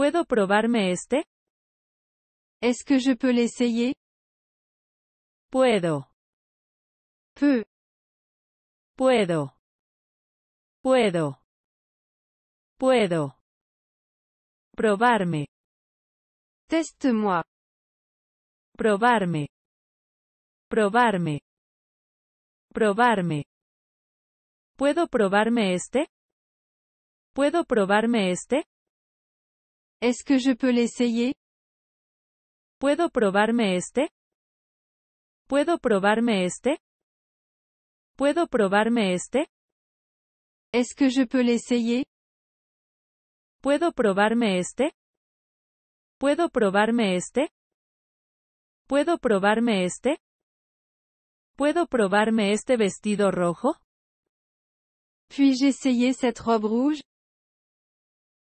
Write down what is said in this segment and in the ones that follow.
¿Puedo probarme este? ¿Es que je peux l'essayer? Puedo. Puedo. Puedo. Puedo. Probarme. Teste-moi. Probarme. Probarme. Probarme. ¿Puedo probarme este? ¿Puedo probarme este? Es que je peux l'essayer? ¿Puedo probarme este? ¿Puedo probarme este? ¿Puedo probarme este? Es que je peux l'essayer? ¿Puedo probarme este? ¿Puedo probarme este? ¿Puedo probarme este? ¿Puedo probarme este vestido rojo? Puis-je cette robe rouge?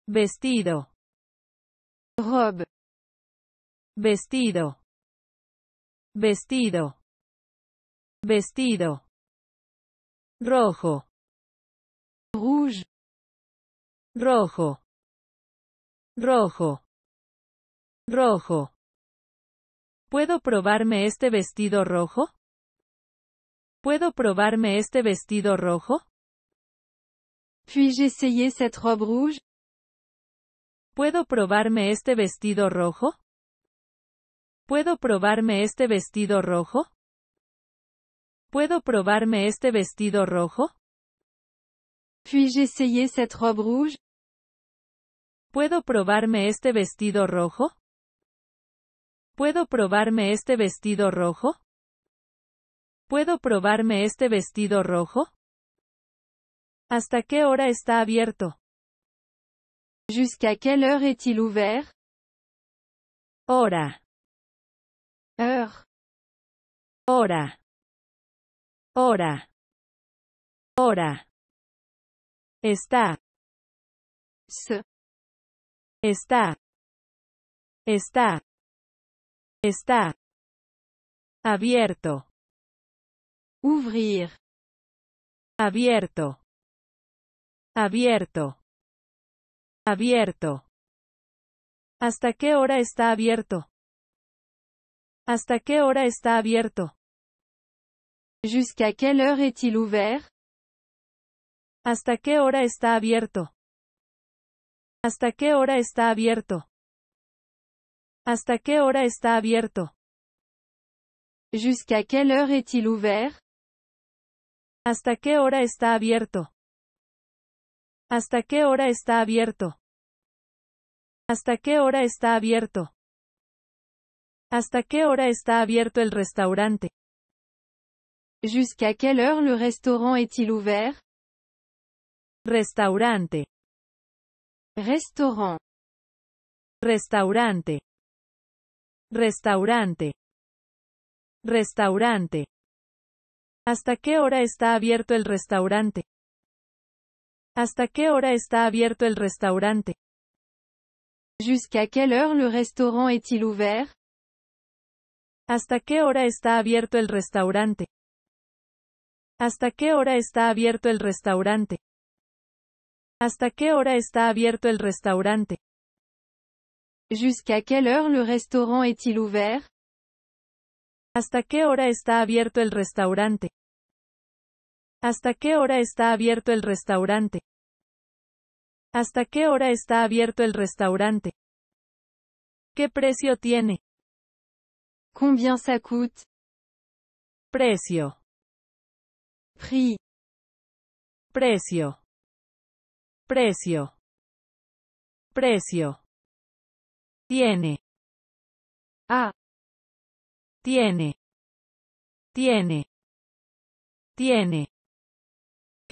Vestido vestido vestido vestido rojo rouge rojo rojo rojo ¿Puedo probarme este vestido rojo? ¿Puedo probarme este vestido rojo? Puis-je essayer cette robe rouge? ¿Puedo probarme este vestido rojo? ¿Puedo probarme este vestido rojo? ¿Puedo probarme este vestido rojo? ¿Puedo probarme este vestido rojo? ¿Puedo probarme este vestido rojo? ¿Puedo probarme este vestido rojo? ¿Hasta qué hora está abierto? Jusqu'à quelle heure est-il ouvert Hora. Heure. Hora. Hora. Hora. Está. Se. Está. Está. Está. Abierto. Ouvrir. Abierto. Abierto. Abierto. ¿Hasta qué hora está abierto? ¿Hasta qué hora está abierto? Jusqu'à qué heure est ouvert? ¿Hasta qué hora está abierto? ¿Hasta qué hora está abierto? ¿Hasta qué hora está abierto? ouvert? ¿Hasta qué hora está abierto? ¿Hasta qué hora está abierto? ¿Hasta qué hora está abierto? ¿Hasta qué hora está abierto el restaurante? Jusqu'à quelle heure le restaurant est-il ouvert? Restaurante. Restaurant. Restaurante. Restaurante. Restaurante. ¿Hasta qué hora está abierto el restaurante? ¿Hasta qué hora está abierto el restaurante? Jusqu'à quelle heure le restaurant est-il ouvert? ¿Hasta qué hora está abierto el restaurante? ¿Hasta qué hora está abierto el restaurante? ¿Hasta qué hora está abierto el restaurante? Jusqu'à quelle heure restaurant ouvert? ¿Hasta qué hora está abierto el restaurante? ¿Hasta qué hora está abierto el restaurante? ¿Hasta qué hora está abierto el restaurante? ¿Qué precio tiene? Combien ça coûte? Precio. Prix. Precio. Precio. Precio. Tiene. A. Tiene. Tiene. Tiene.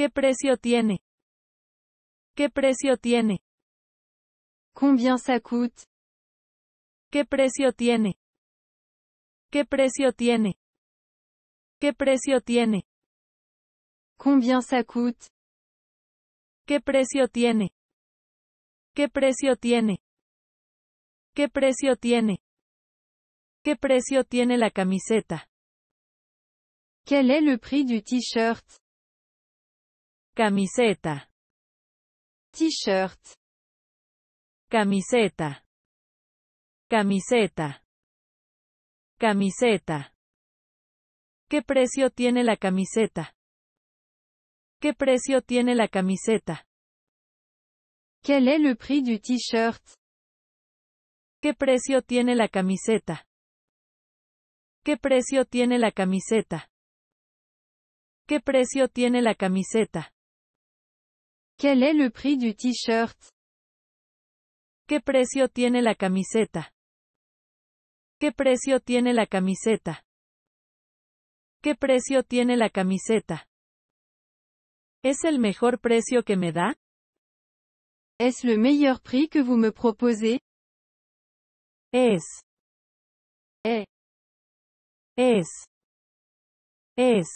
¿Qué precio tiene? ¿Qué precio tiene? Combien ça coûte? ¿Qué precio tiene? ¿Qué precio tiene? ¿Qué precio tiene? Combien ça ¿Qué precio tiene? ¿Qué precio tiene? ¿Qué precio tiene? ¿Qué precio tiene la camiseta? Quel est le prix du t-shirt? Camiseta. T-shirt. Camiseta. Camiseta. Camiseta. ¿Qué precio tiene la camiseta? ¿Qué precio tiene la camiseta? Quel est le prix du t-shirt? ¿Qué precio tiene la camiseta? ¿Qué precio tiene la camiseta? ¿Qué precio tiene la camiseta? Quel est le prix du t-shirt? ¿Qué precio tiene la camiseta? ¿Qué precio tiene la camiseta? ¿Qué precio tiene la camiseta? ¿Es el mejor precio que me da? ¿Es le meilleur prix que vous me proposez? Es. Es. Es. Es.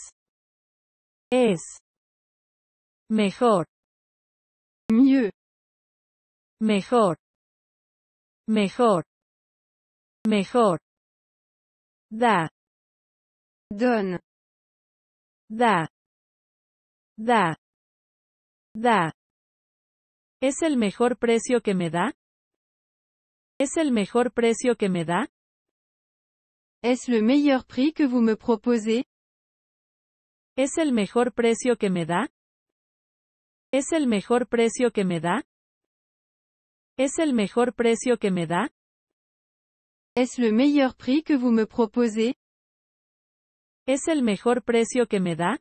es mejor mieux, mejor, mejor, mejor, da, Don. da, da, da. ¿Es el mejor precio que me da? ¿Es el mejor precio que me da? ¿Es le meilleur prix que vous me proposez? ¿Es el mejor precio que me da? ¿Es el mejor precio que me da? ¿Es el mejor precio que me da? ¿Es le meilleur prix que vous me proposez? ¿Es el mejor precio que me da?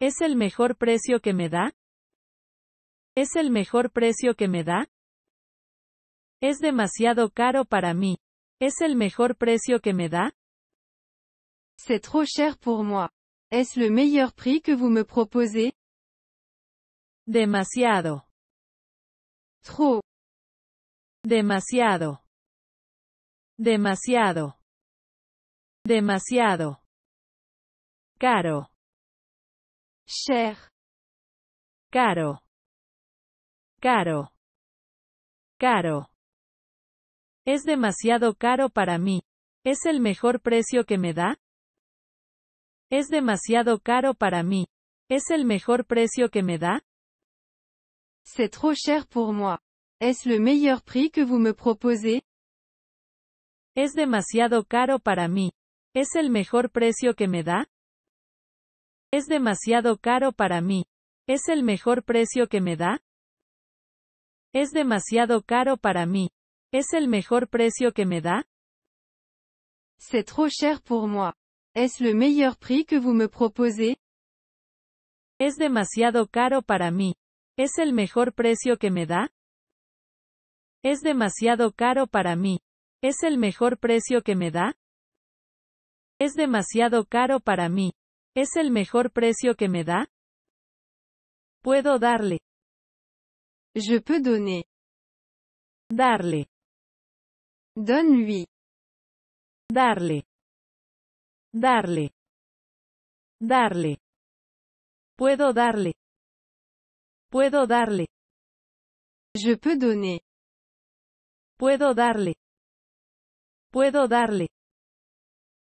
¿Es el mejor precio que me da? ¿Es el mejor precio que me da? Es demasiado caro para mí. ¿Es el mejor precio que me da? C'est trop cher pour moi. ¿Es ce le meilleur prix que vous me proposez? Demasiado. Demasiado. Demasiado. Demasiado. Caro. Cher. Caro. Caro. Caro. Es demasiado caro para mí. ¿Es el mejor precio que me da? Es demasiado caro para mí. ¿Es el mejor precio que me da? C'est trop cher pour moi. Est-ce le meilleur prix que vous me proposez? Es demasiado caro para mí. ¿Es el mejor precio que me da? Es demasiado caro para mí. ¿Es el mejor precio que me da? Es demasiado caro para mí. ¿Es el mejor precio que me da? C'est trop cher pour moi. ¿Es le meilleur prix que vous me proposez? Es demasiado caro para mí. ¿Es el mejor precio que me da? Es demasiado caro para mí. ¿Es el mejor precio que me da? Es demasiado caro para mí. ¿Es el mejor precio que me da? Puedo darle. Je peux donner. Darle. Donne-lui. Darle. Darle. Darle. Puedo darle. Puedo darle. Je peux donner. Puedo darle. Puedo darle.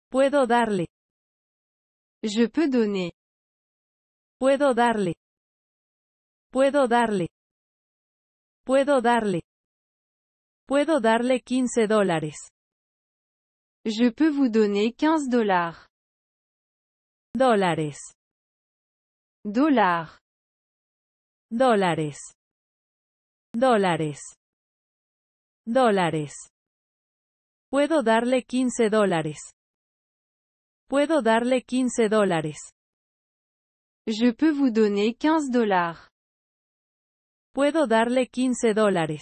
Puedo darle. Je peux donner. Puedo darle. Puedo darle. Puedo darle. Puedo darle 15 dólares. Je peux vous donner 15 dollars. Dólares. Dollars dólares, dólares, dólares. Puedo darle 15 dólares. Puedo darle 15 dólares. Je peux vous donner 15 dollars. Puedo darle 15 dólares.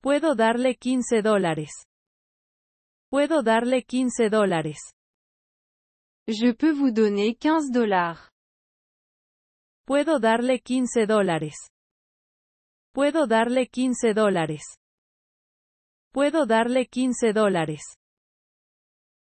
Puedo darle 15 dólares. Puedo darle 15 dólares. Je peux vous donner 15 dollars. Puedo darle 15 dólares. Puedo darle 15 dólares. Puedo darle 15 dólares.